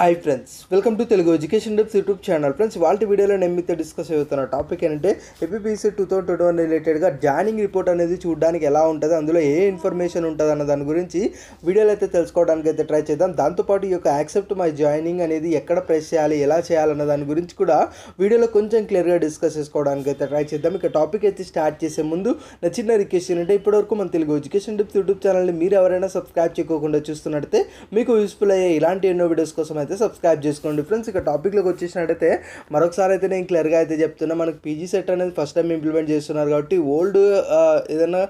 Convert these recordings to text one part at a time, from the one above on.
hi friends welcome to Telugu education depths YouTube channel friends వాళ్ళ వీడియోలో నేను మీతో డిస్కస్ అవుతున్న టాపిక్ ఏంటంటే APPC two thousand twenty one రిలేటెడ్గా జాయినింగ్ రిపోర్ట్ అనేది చూడడానికి ఎలా ఉంటుంది అందులో ఏ ఇన్ఫర్మేషన్ ఉంటుంది అన్న దాని గురించి వీడియోలు అయితే తెలుసుకోవడానికి అయితే ట్రై చేద్దాం దాంతోపాటు ఈ యొక్క యాక్సెప్ట్ మై జాయినింగ్ అనేది ఎక్కడ ప్రెస్ చేయాలి ఎలా చేయాలన్న దాని గురించి కూడా వీడియోలో కొంచెం క్లియర్గా డిస్కస్ చేసుకోవడానికి అయితే ట్రై చేద్దాం ఇక టాపిక్ అయితే స్టార్ట్ చేసే ముందు నా చిన్న రిక్వెస్ట్ ఏంటంటే ఇప్పటివరకు మన తెలుగు ఎడ్యుకేషన్ డెప్స్ యూట్యూబ్ ఛానల్ని మీరు ఎవరైనా సబ్స్క్రైబ్ చేయకుండా చూస్తున్నట్టే మీకు యూస్ఫుల్ అయ్యే ఇలాంటి ఎన్నో వీడియోస్ కోసం అయితే సబ్స్క్రైబ్ చేసుకోండి ఫ్రెండ్స్ ఇక టాపిక్లోకి వచ్చేసినట్టయితే మరొకసారి అయితే నేను క్లియర్గా అయితే చెప్తున్నా మనకు పీజీ సెట్ అనేది ఫస్ట్ టైం ఇంప్లిమెంట్ చేస్తున్నారు కాబట్టి ఓల్డ్ ఏదైనా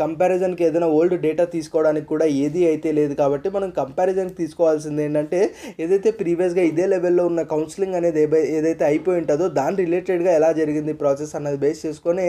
కంపారిజన్కి ఏదైనా ఓల్డ్ డేటా తీసుకోవడానికి కూడా ఏది అయితే లేదు కాబట్టి మనం కంపారిజన్కి తీసుకోవాల్సింది ఏంటంటే ఏదైతే ప్రీవియస్గా ఇదే లెవెల్లో ఉన్న కౌన్సిలింగ్ అనేది ఏదైతే అయిపోయి ఉంటుందో దాని రిలేటెడ్గా ఎలా జరిగింది ప్రాసెస్ అన్నది బేస్ చేసుకొని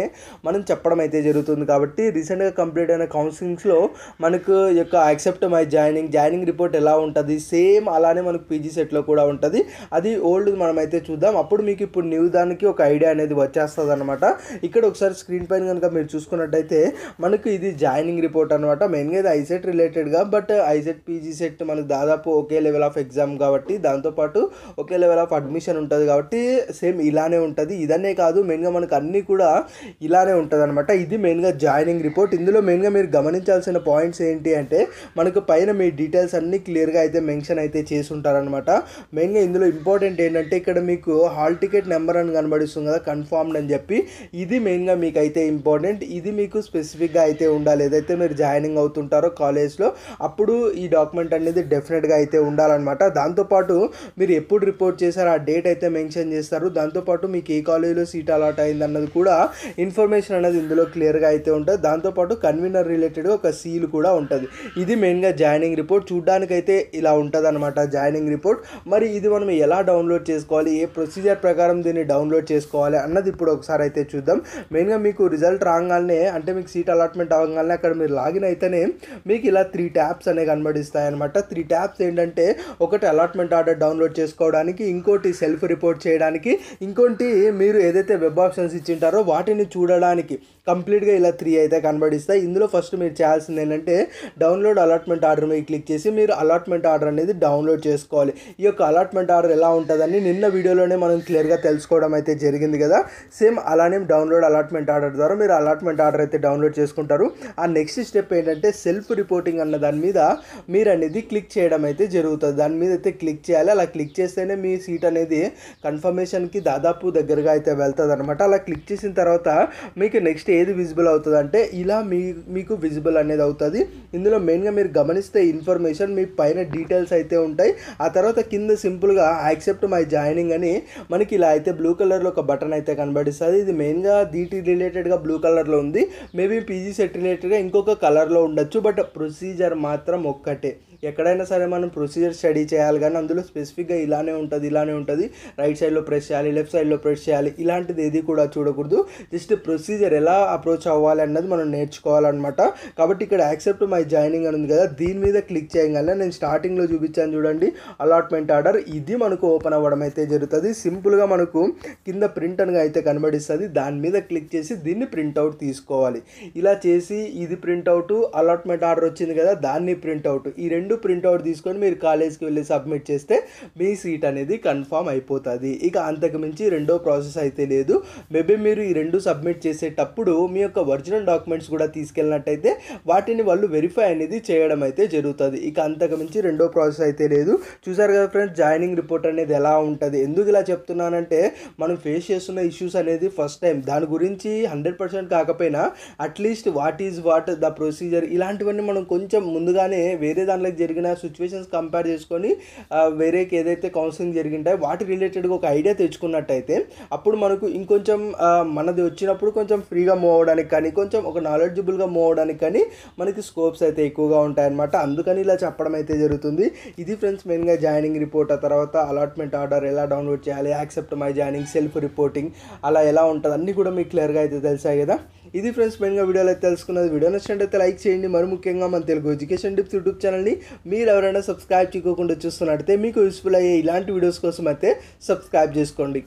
మనం చెప్పడం అయితే జరుగుతుంది కాబట్టి రీసెంట్గా కంప్లీట్ అయిన కౌన్సిలింగ్స్లో మనకు యొక్క accept my joining joining report ఎలా ఉంటుంది సేమ్ అలానే మనకు పీజీ సెట్లో కూడా ఉంటుంది అది ఓల్డ్ మనమైతే చూద్దాం అప్పుడు మీకు ఇప్పుడు న్యూ దానికి ఒక ఐడియా అనేది వచ్చేస్తుంది అనమాట ఇక్కడ ఒకసారి స్క్రీన్ పైన కనుక మీరు చూసుకున్నట్టయితే మనకు ఇది జాయినింగ్ రిపోర్ట్ అనమాట మెయిన్గా ఇది ఐసెట్ రిలేటెడ్గా బట్ ఐసెట్ పీజీ సెట్ మనకు దాదాపు ఒకే లెవెల్ ఆఫ్ ఎగ్జామ్ కాబట్టి దాంతోపాటు ఒకే లెవెల్ ఆఫ్ అడ్మిషన్ ఉంటుంది కాబట్టి సేమ్ ఇలానే ఉంటుంది ఇదనే కాదు మెయిన్గా మనకు అన్నీ కూడా ఇలానే ఉంటుంది అనమాట ఇది మెయిన్గా జాయినింగ్ రిపోర్ట్ ఇందులో మెయిన్గా మీరు గమనించాల్సిన పాయింట్స్ ఏంటి అంటే మనకు పైన మీ డీటెయిల్స్ అన్నీ క్లియర్గా అయితే మెన్షన్ అయితే చేసి ఉంటారనమాట అనమాట మెయిన్గా ఇందులో ఇంపార్టెంట్ ఏంటంటే ఇక్కడ మీకు హాల్ టికెట్ నెంబర్ అని కనబడిస్తుంది కదా కన్ఫామ్డ్ అని చెప్పి ఇది మెయిన్గా మీకు అయితే ఇంపార్టెంట్ ఇది మీకు స్పెసిఫిక్గా అయితే ఉండాలి ఏదైతే మీరు జాయినింగ్ అవుతుంటారో కాలేజ్లో అప్పుడు ఈ డాక్యుమెంట్ అనేది డెఫినెట్గా అయితే ఉండాలన్నమాట దాంతోపాటు మీరు ఎప్పుడు రిపోర్ట్ చేశారో ఆ డేట్ అయితే మెన్షన్ చేస్తారు దాంతోపాటు మీకు ఏ కాలేజీలో సీట్ అలాట్ అయింది అన్నది కూడా ఇన్ఫర్మేషన్ అనేది ఇందులో క్లియర్గా అయితే ఉంటుంది దాంతోపాటు కన్వీనర్ రిలేటెడ్ ఒక సీల్ కూడా ఉంటుంది ఇది మెయిన్గా జాయినింగ్ రిపోర్ట్ చూడడానికైతే ఇలా ఉంటుంది అనమాట జాయినింగ్ రిపోర్ట్ రిపోర్ట్ మరి ఇది మనం ఎలా డౌన్లోడ్ చేసుకోవాలి ఏ ప్రొసీజర్ ప్రకారం దీన్ని డౌన్లోడ్ చేసుకోవాలి అన్నది ఇప్పుడు ఒకసారి అయితే చూద్దాం మెయిన్గా మీకు రిజల్ట్ రాగానే అంటే మీకు సీట్ అలాట్మెంట్ అవ్వగానే అక్కడ మీరు లాగిన్ అయితేనే మీకు ఇలా త్రీ ట్యాబ్స్ అనేవి కనబడిస్తాయి అనమాట త్రీ ట్యాబ్స్ ఏంటంటే ఒకటి అలాట్మెంట్ ఆర్డర్ డౌన్లోడ్ చేసుకోవడానికి ఇంకోటి సెల్ఫ్ రిపోర్ట్ చేయడానికి ఇంకోటి మీరు ఏదైతే వెబ్ ఆప్షన్స్ ఇచ్చింటారో వాటిని చూడడానికి కంప్లీట్గా ఇలా త్రీ అయితే కనబడిస్తాయి ఇందులో ఫస్ట్ మీరు చేయాల్సింది ఏంటంటే డౌన్లోడ్ అలాట్మెంట్ ఆర్డర్ మీద క్లిక్ చేసి మీరు అలాట్మెంట్ ఆర్డర్ అనేది డౌన్లోడ్ చేసుకోవాలి చేసుకోవాలి ఈ యొక్క అలాట్మెంట్ ఆర్డర్ ఎలా ఉంటుందని నిన్న వీడియోలోనే మనం క్లియర్గా తెలుసుకోవడం అయితే జరిగింది కదా సేమ్ అలానే డౌన్లోడ్ అలాట్మెంట్ ఆర్డర్ ద్వారా మీరు అలాట్మెంట్ ఆర్డర్ అయితే డౌన్లోడ్ చేసుకుంటారు ఆ నెక్స్ట్ స్టెప్ ఏంటంటే సెల్ఫ్ రిపోర్టింగ్ అన్న దాని మీద మీరు అనేది క్లిక్ చేయడం అయితే జరుగుతుంది దాని మీద అయితే క్లిక్ చేయాలి అలా క్లిక్ చేస్తేనే మీ సీట్ అనేది కన్ఫర్మేషన్కి దాదాపు దగ్గరగా అయితే వెళ్తుంది అనమాట అలా క్లిక్ చేసిన తర్వాత మీకు నెక్స్ట్ ఏది విజిబుల్ అవుతుంది అంటే ఇలా మీ మీకు విజిబుల్ అనేది అవుతుంది ఇందులో మెయిన్గా మీరు గమనిస్తే ఇన్ఫర్మేషన్ మీ పైన డీటెయిల్స్ అయితే ఉంటాయి ఆ తర్వాత కింద సింపుల్గా యాక్సెప్ట్ మై జాయినింగ్ అని మనకి ఇలా అయితే బ్లూ కలర్లో ఒక బటన్ అయితే కనబడిస్తుంది ఇది మెయిన్గా దీటి రిలేటెడ్గా బ్లూ కలర్లో ఉంది మేబీ పీజీ సెట్ రిలేటెడ్గా ఇంకొక కలర్లో ఉండొచ్చు బట్ ప్రొసీజర్ మాత్రం ఒక్కటే ఎక్కడైనా సరే మనం ప్రొసీజర్ స్టడీ చేయాలి కానీ అందులో స్పెసిఫిక్గా ఇలానే ఉంటుంది ఇలానే ఉంటుంది రైట్ సైడ్లో ప్రెస్ చేయాలి లెఫ్ట్ సైడ్లో ప్రెస్ చేయాలి ఇలాంటిది ఏది కూడా చూడకూడదు జస్ట్ ప్రొసీజర్ ఎలా అప్రోచ్ అవ్వాలి అన్నది మనం నేర్చుకోవాలన్నమాట కాబట్టి ఇక్కడ యాక్సెప్ట్ మై జాయినింగ్ అని ఉంది కదా దీని మీద క్లిక్ చేయగానే నేను స్టార్టింగ్లో చూపించాను చూడండి అలాట్మెంట్ ఆర్డర్ ఇది మనకు ఓపెన్ అవ్వడం అయితే జరుగుతుంది సింపుల్గా మనకు కింద ప్రింట్ అనగా అయితే కనబడిస్తుంది దాని మీద క్లిక్ చేసి దీన్ని ప్రింట్అవుట్ తీసుకోవాలి ఇలా చేసి ఇది ప్రింట్అవుట్ అలాట్మెంట్ ఆర్డర్ వచ్చింది కదా దాన్ని ప్రింట్అవుట్ ఈ రెండు రెండు ప్రింట్అవుట్ తీసుకొని మీరు కాలేజ్కి వెళ్ళి సబ్మిట్ చేస్తే మీ సీట్ అనేది కన్ఫామ్ అయిపోతుంది ఇక అంతకుమించి రెండో ప్రాసెస్ అయితే లేదు మేబీ మీరు ఈ రెండు సబ్మిట్ చేసేటప్పుడు మీ యొక్క ఒరిజినల్ డాక్యుమెంట్స్ కూడా తీసుకెళ్ళినట్టయితే వాటిని వాళ్ళు వెరిఫై అనేది చేయడం అయితే జరుగుతుంది ఇక అంతకుమించి రెండో ప్రాసెస్ అయితే లేదు చూసారు కదా ఫ్రెండ్స్ జాయినింగ్ రిపోర్ట్ అనేది ఎలా ఉంటుంది ఎందుకు ఇలా చెప్తున్నానంటే మనం ఫేస్ చేస్తున్న ఇష్యూస్ అనేది ఫస్ట్ టైం దాని గురించి హండ్రెడ్ పర్సెంట్ కాకపోయినా at least what is what the procedure ఇలాంటివన్నీ మనం కొంచెం ముందుగానే వేరే దానిలో జరిగిన సిచ్యువేషన్స్ కంపేర్ చేసుకొని వేరేకి ఏదైతే కౌన్సిలింగ్ జరిగింటాయో వాటి రిలేటెడ్గా ఒక ఐడియా తెచ్చుకున్నట్టయితే అప్పుడు మనకు ఇంకొంచెం మనది వచ్చినప్పుడు కొంచెం ఫ్రీగా మూవ్ అవడానికి కానీ కొంచెం ఒక నాలెడ్జబుల్గా మూవ్ అవడానికి కానీ మనకి స్కోప్స్ అయితే ఎక్కువగా ఉంటాయన్నమాట అందుకని ఇలా చెప్పడం అయితే జరుగుతుంది ఇది ఫ్రెండ్స్ మెయిన్గా జాయినింగ్ రిపోర్ట్ ఆ తర్వాత అలాట్మెంట్ ఆర్డర్ ఎలా డౌన్లోడ్ చేయాలి accept my joining self reporting అలా ఎలా ఉంటుంది అన్నీ కూడా మీకు క్లియర్గా అయితే తెలిసాయి కదా ఇది ఫ్రెండ్స్ మెయిన్గా వీడియోలో అయితే తెలుసుకున్నది వీడియో అయితే లైక్ చేయండి మరి ముఖ్యంగా మన తెలుగు ఎడ్యుకేషన్ టిప్స్ యూట్యూబ్ ఛానల్ని మీరు ఎవరైనా సబ్స్క్రైబ్ చేయకుండా చూస్తున్నట్టయితే మీకు యూస్ఫుల్ అయ్యే ఇలాంటి వీడియోస్ కోసం అయితే సబ్స్క్రైబ్ చేసుకోండి